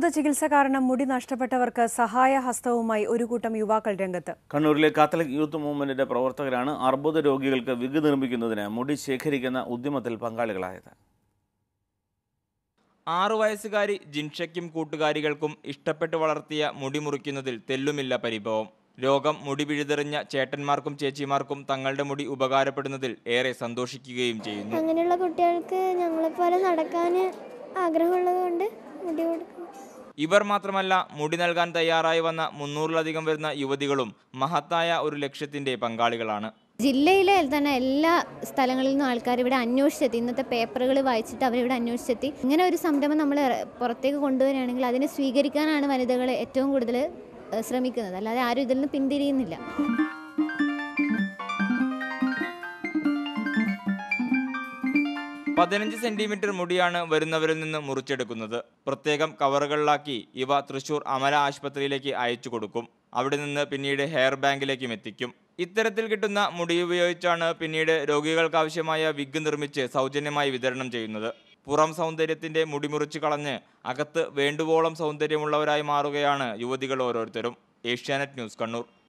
അർബുദ ചികിത്സ കാരണം മുടി നഷ്ടപ്പെട്ടവർക്ക് സഹായഹസ്തവുമായി ഒരു കൂട്ടം യുവാക്കൾ രംഗത്ത് കണ്ണൂരിലെ കാത്തലിക് യൂത്ത് മൂവ്മെന്റിന്റെ പ്രവർത്തകരാണ് അർബുദ രോഗികൾക്ക് വിഗ് നിർമ്മിക്കുന്നതിന് മുടി ശേഖരിക്കുന്ന ഉദ്യമത്തിൽ പങ്കാളികളായത് ആറു വയസ്സുകാരി ജിൻഷയ്ക്കും കൂട്ടുകാരികൾക്കും ഇഷ്ടപ്പെട്ട് വളർത്തിയ മുടി മുറിക്കുന്നതിൽ തെല്ലുമില്ല പരിഭവം രോഗം മുടി പിഴുതെറിഞ്ഞ ചേട്ടന്മാർക്കും ചേച്ചിമാർക്കും തങ്ങളുടെ മുടി ഉപകാരപ്പെടുന്നതിൽ ഏറെ സന്തോഷിക്കുകയും ചെയ്യുന്നു അങ്ങനെയുള്ള കുട്ടികൾക്ക് ഞങ്ങളെപ്പോലെ നടക്കാൻ ആഗ്രഹമുള്ളതുകൊണ്ട് മുടി കൊടുക്കും ഇവർ മാത്രമല്ല മുടി നൽകാൻ തയ്യാറായി വന്ന മുന്നൂറിലധികം വരുന്ന യുവതികളും മഹത്തായ ഒരു ലക്ഷ്യത്തിന്റെ പങ്കാളികളാണ് ജില്ലയിലെ തന്നെ എല്ലാ സ്ഥലങ്ങളിൽ നിന്നും ആൾക്കാർ ഇവിടെ അന്വേഷിച്ചെത്തി ഇന്നത്തെ പേപ്പറുകൾ വായിച്ചിട്ട് അവരിവിടെ അന്വേഷിച്ചെത്തി ഇങ്ങനെ ഒരു സംരംഭം നമ്മൾ പുറത്തേക്ക് കൊണ്ടുവരികയാണെങ്കിൽ അതിനെ സ്വീകരിക്കാനാണ് വനിതകൾ ഏറ്റവും കൂടുതൽ ശ്രമിക്കുന്നത് അല്ലാതെ ആരും ഇതിൽ നിന്ന് പിന്തിരിയുന്നില്ല പതിനഞ്ച് സെന്റിമീറ്റർ മുടിയാണ് വരുന്നവരിൽ നിന്ന് മുറിച്ചെടുക്കുന്നത് പ്രത്യേകം കവറുകളിലാക്കി ഇവ തൃശൂർ അമല ആശുപത്രിയിലേക്ക് അയച്ചു കൊടുക്കും അവിടെ നിന്ന് പിന്നീട് ഹെയർ ബാങ്കിലേക്കും എത്തിക്കും ഇത്തരത്തിൽ കിട്ടുന്ന മുടി ഉപയോഗിച്ചാണ് പിന്നീട് രോഗികൾക്കാവശ്യമായ വിഗ് നിർമ്മിച്ച് സൗജന്യമായി വിതരണം ചെയ്യുന്നത് പുറം സൗന്ദര്യത്തിന്റെ മുടി മുറിച്ച് കളഞ്ഞ് അകത്ത് വേണ്ടുവോളം സൗന്ദര്യമുള്ളവരായി മാറുകയാണ് യുവതികൾ ഓരോരുത്തരും ഏഷ്യാനെറ്റ് ന്യൂസ് കണ്ണൂർ